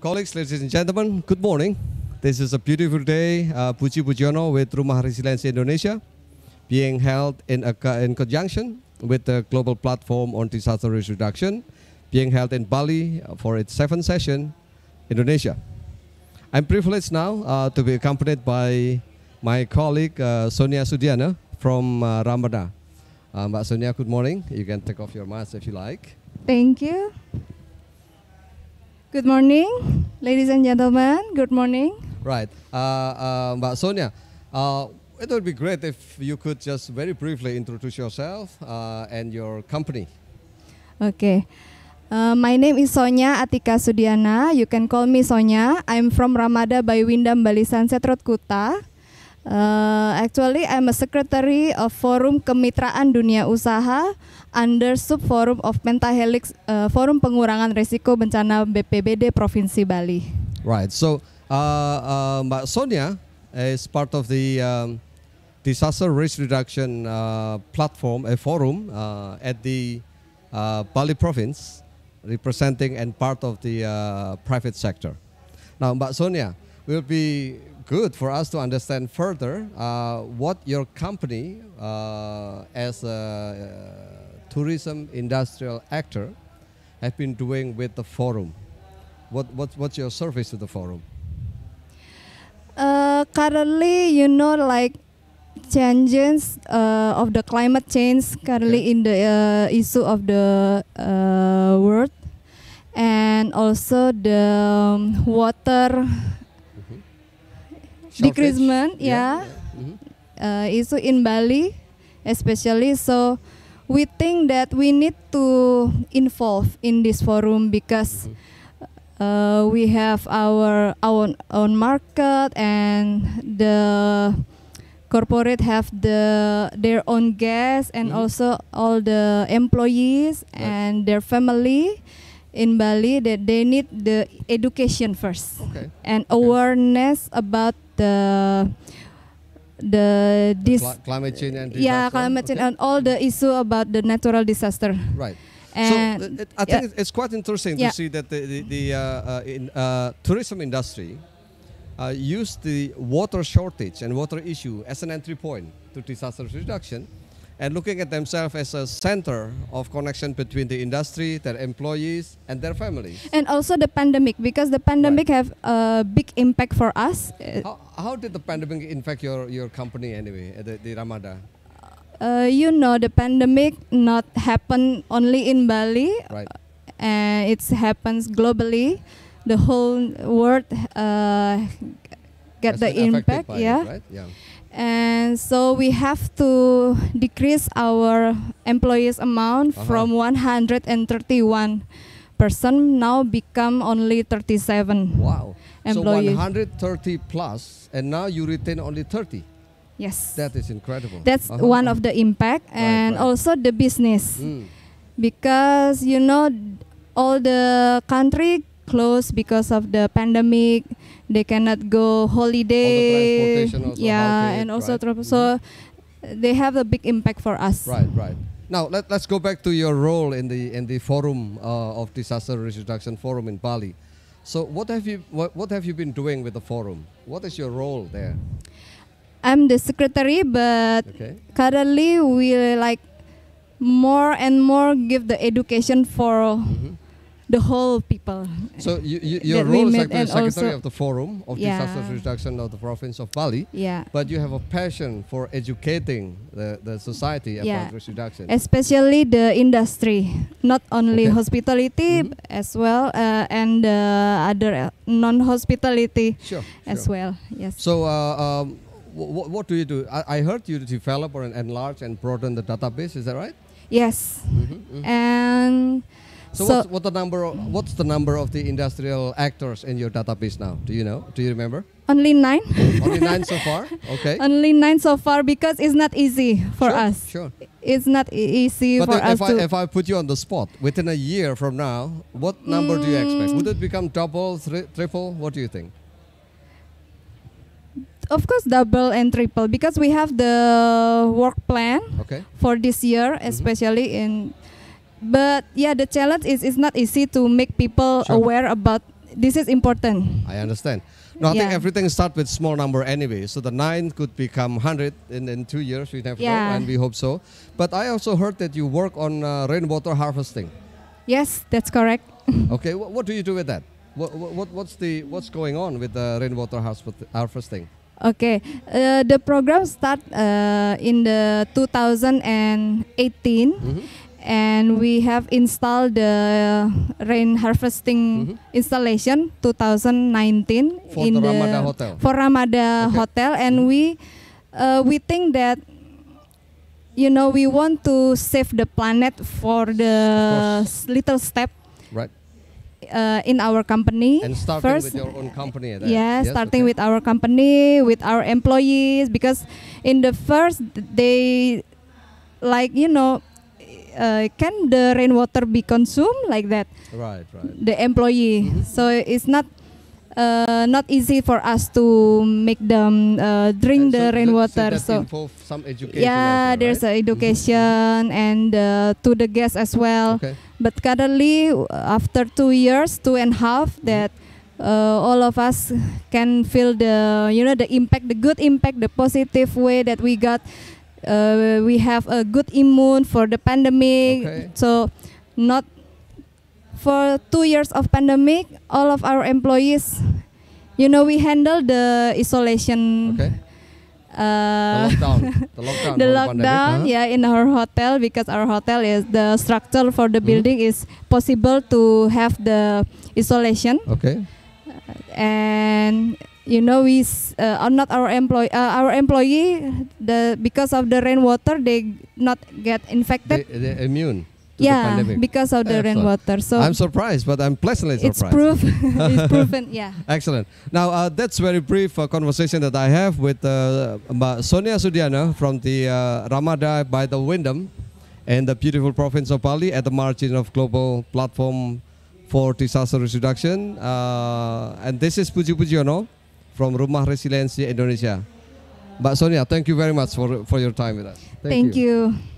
Colleagues, ladies and gentlemen, good morning. This is a beautiful day, uh, Puji Pujono with Rumah Resilience Indonesia, being held in, a, in conjunction with the Global Platform on Disaster Risk Reduction, being held in Bali for its seventh session, Indonesia. I'm privileged now uh, to be accompanied by my colleague uh, Sonia Sudiana from uh, Ramada. Uh, Mbak Sonia, good morning. You can take off your mask if you like. Thank you. Good morning, ladies and gentlemen. Good morning. Right, uh, uh, Mbak Sonia, uh, it would be great if you could just very briefly introduce yourself uh, and your company. Okay. Uh, my name is Sonia Atika Sudiana. You can call me Sonia. I'm from Ramada by Windam Bali Sunset Road Kuta. Uh, actually, I'm a secretary of Forum Kemitraan Dunia Usaha under Subforum of Pentahelix uh, Forum Pengurangan Risiko Bencana BPBD Provinsi Bali. Right. So, uh, uh, Mbak Sonia is part of the um, disaster risk reduction uh, platform, a forum uh, at the uh, Bali province, representing and part of the uh, private sector. Now, Mbak Sonia will be good for us to understand further uh, what your company uh, as a uh, tourism industrial actor have been doing with the forum. What, what, what's your service to the forum? Uh, currently, you know, like changes uh, of the climate change currently okay. in the uh, issue of the uh, world and also the um, water Decreasement, yeah. yeah. yeah. Mm-hmm. Uh, in Bali, especially so we think that we need to involve in this forum because mm-hmm. uh, we have our own own market and the corporate have the their own guests and mm -hmm. also all the employees right. and their family in Bali that they need the education first okay. and okay. awareness about the the this Cl climate change and yeah climate change okay. and all the issue about the natural disaster right and so uh, I think yeah. it's quite interesting yeah. to see that the the, the uh, uh, in, uh, tourism industry uh, used the water shortage and water issue as an entry point to disaster reduction and looking at themselves as a center of connection between the industry, their employees, and their families. And also the pandemic, because the pandemic right. have a big impact for us. How, how did the pandemic infect your, your company anyway, the, the Ramada? Uh, you know, the pandemic not happen only in Bali. Right. Uh, it happens globally. The whole world uh, get Has the impact. Yeah. It, right? yeah and so we have to decrease our employees amount uh -huh. from 131 person now become only 37 wow employees. so 130 plus and now you retain only 30 yes that is incredible that's uh -huh. one of the impact and right, right. also the business mm. because you know all the country closed because of the pandemic. They cannot go holiday. yeah, and also right. Mm-hmm. so they have a big impact for us. Right, right. Now let, us go back to your role in the in the forum uh, of disaster risk reduction forum in Bali. So what have you what, what have you been doing with the forum? What is your role there? I'm the secretary, but okay. currently we like more and more give the education for mm -hmm the whole people. So you, you, your role is like the secretary of the forum of yeah. disaster reduction of the province of Bali. Yeah. But you have a passion for educating the, the society yeah. about risk reduction. Especially the industry, not only okay. hospitality mm -hmm. as well uh, and uh, other uh, non-hospitality sure, as sure. well. Yes. So. Uh, um, what do you do? I, I heard you develop or enlarge and broaden the database. Is that right? Yes. Mm -hmm, mm -hmm. And so, so what's, what the number? What's the number of the industrial actors in your database now? Do you know? Do you remember? Only nine. Only nine so far. Okay. Only nine so far because it's not easy for sure, us. Sure. It's not e easy but for us. But if I put you on the spot within a year from now, what number mm. do you expect? Would it become double, triple? What do you think? of course double and triple because we have the work plan okay. for this year mm-hmm. especially mm -hmm. in but yeah the challenge is it's not easy to make people sure. aware about this is important i understand no i yeah. think everything starts with small number anyway so the nine could become 100 in, in two years we never yeah. know and we hope so but i also heard that you work on uh, rainwater harvesting yes that's correct okay wh what do you do with that what, what, what's the what's going on with the rainwater harvesting Okay, uh, the program start uh, in the 2018, mm -hmm. and we have installed the rain harvesting mm -hmm. installation 2019 for in the, the Ramada Hotel. For Ramada okay. Hotel, and mm -hmm. we uh, we think that you know we want to save the planet for the little step. Right. Uh, in our company and starting first, with your own company yeah yes, starting okay. with our company with our employees because in the first they like you know uh, can the rainwater be consumed like that? Right, right. The employee. Mm -hmm. So it's not uh, not easy for us to make them uh, drink the rainwater. So, some education. Yeah, also, right? there's mm-hmm. education mm -hmm. and uh, to the guests as well. Okay. But currently, after two years, two and a half, mm -hmm. that uh, all of us can feel the you know the impact, the good impact, the positive way that we got uh, we have a good immune for the pandemic. Okay. So not for two years of pandemic, all of our employees, you know, we handle the isolation. Okay. Uh, the lockdown, the lockdown, the lockdown yeah, in our hotel because our hotel is the structure for the mm-hmm. building mm -hmm. is possible to have the isolation. Okay. and you know we uh, are not our employee uh, our employee the because of the rainwater they not get infected they, are immune yeah because of the excellent. rainwater so i'm surprised but i'm pleasantly surprised it's proof it's proven yeah excellent now uh, that's very brief uh, conversation that i have with uh, sonia sudiana from the uh, ramada by the windham and the beautiful province of bali at the margin of global platform for disaster reduction uh, and this is puji from Rumah Resiliensi Indonesia. Mbak Sonia, thank you very much for, for your time with us. Thank, thank you. you.